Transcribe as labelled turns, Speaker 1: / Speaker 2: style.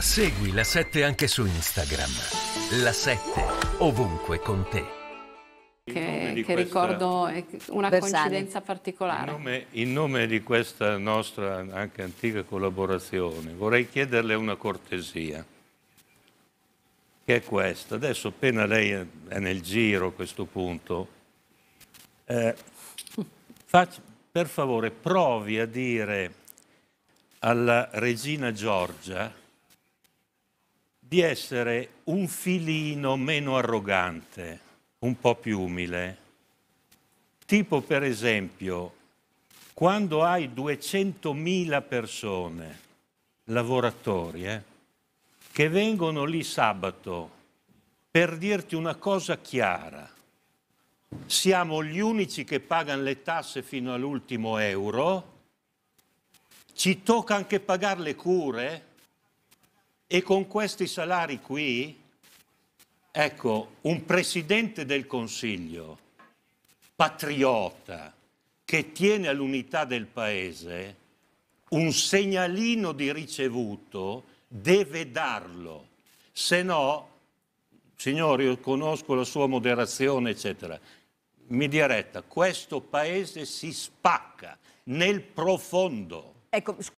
Speaker 1: Segui la 7 anche su Instagram. La 7 ovunque con te.
Speaker 2: Che, che ricordo una Bersani. coincidenza
Speaker 3: particolare. In
Speaker 4: nome, in nome di questa nostra anche antica collaborazione vorrei chiederle una cortesia che è questa. Adesso appena lei è nel giro a questo punto, eh, faccia, per favore provi a dire alla regina Giorgia di essere un filino meno arrogante, un po' più umile. Tipo per esempio, quando hai 200.000 persone, lavoratori, eh, che vengono lì sabato per dirti una cosa chiara, siamo gli unici che pagano le tasse fino all'ultimo euro, ci tocca anche pagare le cure, e con questi salari qui, ecco, un presidente del Consiglio, patriota, che tiene all'unità del Paese, un segnalino di ricevuto deve darlo, se no, signori, io conosco la sua moderazione, eccetera, mi diretta, questo Paese si spacca nel profondo. Ecco.